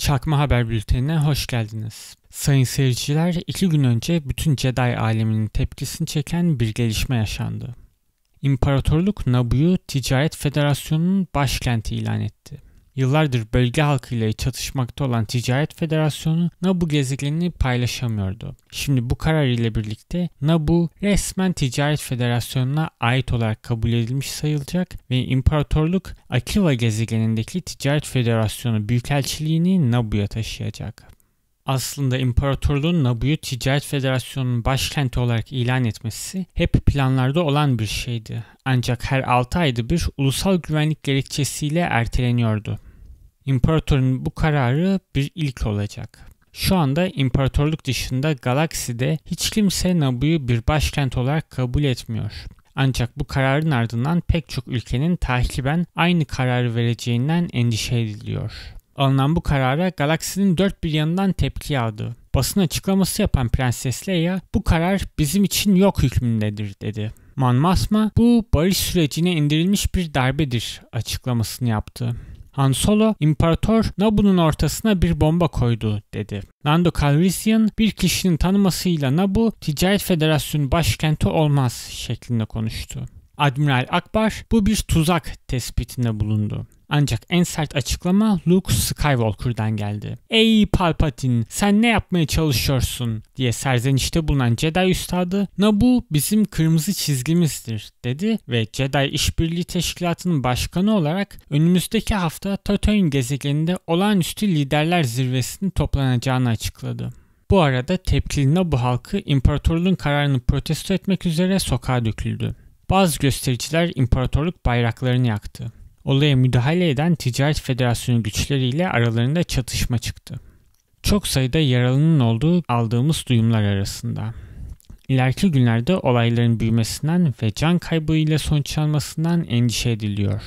Çakma Haber Bülteni'ne hoş geldiniz. Sayın seyirciler, iki gün önce bütün Jedi aleminin tepkisini çeken bir gelişme yaşandı. İmparatorluk Naboo'yu Ticaret Federasyonu'nun başkenti ilan etti. Yıllardır bölge halkıyla çatışmakta olan Ticaret Federasyonu Nabu gezegenini paylaşamıyordu. Şimdi bu karar ile birlikte Nabu resmen Ticaret Federasyonu'na ait olarak kabul edilmiş sayılacak ve İmparatorluk Akiva gezegenindeki Ticaret Federasyonu Büyükelçiliğini Nabu'ya taşıyacak aslında imparatorluğun Nabu'yu Ticaret Federasyonu'nun başkenti olarak ilan etmesi hep planlarda olan bir şeydi. Ancak her 6 ayda bir ulusal güvenlik gerekçesiyle erteleniyordu. İmparatorun bu kararı bir ilk olacak. Şu anda imparatorluk dışında galakside hiç kimse Nabu'yu bir başkent olarak kabul etmiyor. Ancak bu kararın ardından pek çok ülkenin takiben aynı kararı vereceğinden endişe ediliyor. Alınan bu karara galaksinin dört bir yanından tepki aldı. Basın açıklaması yapan Prenses Leia bu karar bizim için yok hükmündedir dedi. Man Masma bu barış sürecine indirilmiş bir darbedir açıklamasını yaptı. Han Solo, İmparator Nabu'nun ortasına bir bomba koydu dedi. Lando Calrissian bir kişinin tanımasıyla Nabu ticaret federasyonu başkenti olmaz şeklinde konuştu. Admiral Akbar bu bir tuzak tespitinde bulundu. Ancak en sert açıklama Luke Skywalker'dan geldi. Ey Palpatine sen ne yapmaya çalışıyorsun diye serzenişte bulunan Jedi üstadı Nabu bizim kırmızı çizgimizdir dedi ve Jedi İşbirliği Teşkilatı'nın başkanı olarak önümüzdeki hafta Tatooine gezegeninde olağanüstü liderler zirvesinin toplanacağını açıkladı. Bu arada tepkili Nabu halkı imparatorluğun kararını protesto etmek üzere sokağa döküldü. Bazı göstericiler imparatorluk bayraklarını yaktı. Olaya müdahale eden Ticaret Federasyonu güçleriyle aralarında çatışma çıktı. Çok sayıda yaralının olduğu aldığımız duyumlar arasında. İleriki günlerde olayların büyümesinden ve can kaybı ile sonuçlanmasından endişe ediliyor.